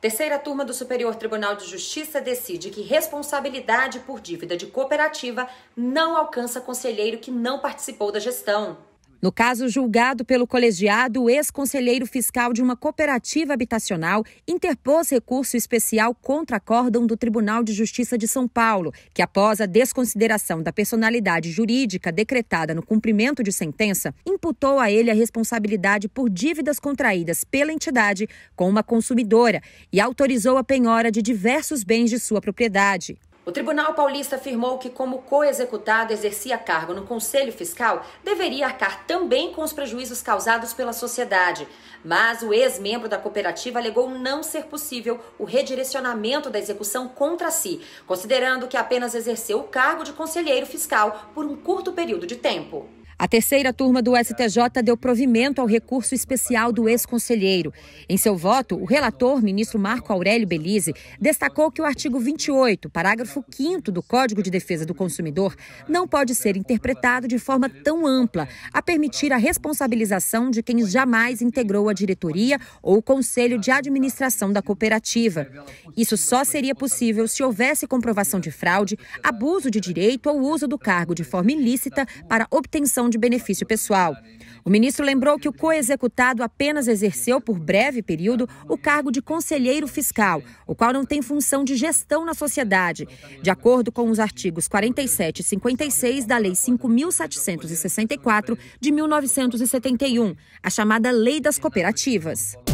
Terceira turma do Superior Tribunal de Justiça decide que responsabilidade por dívida de cooperativa não alcança conselheiro que não participou da gestão. No caso julgado pelo colegiado, o ex-conselheiro fiscal de uma cooperativa habitacional interpôs recurso especial contra acórdão do Tribunal de Justiça de São Paulo, que, após a desconsideração da personalidade jurídica decretada no cumprimento de sentença, imputou a ele a responsabilidade por dívidas contraídas pela entidade com uma consumidora e autorizou a penhora de diversos bens de sua propriedade. O Tribunal Paulista afirmou que, como co-executado exercia cargo no Conselho Fiscal, deveria arcar também com os prejuízos causados pela sociedade. Mas o ex-membro da cooperativa alegou não ser possível o redirecionamento da execução contra si, considerando que apenas exerceu o cargo de conselheiro fiscal por um curto período de tempo. A terceira turma do STJ deu provimento ao recurso especial do ex-conselheiro. Em seu voto, o relator, ministro Marco Aurélio Belize, destacou que o artigo 28, parágrafo 5 do Código de Defesa do Consumidor, não pode ser interpretado de forma tão ampla a permitir a responsabilização de quem jamais integrou a diretoria ou o conselho de administração da cooperativa. Isso só seria possível se houvesse comprovação de fraude, abuso de direito ou uso do cargo de forma ilícita para obtenção de benefício pessoal. O ministro lembrou que o coexecutado apenas exerceu por breve período o cargo de conselheiro fiscal, o qual não tem função de gestão na sociedade. De acordo com os artigos 47 e 56 da Lei 5.764 de 1971, a chamada Lei das Cooperativas.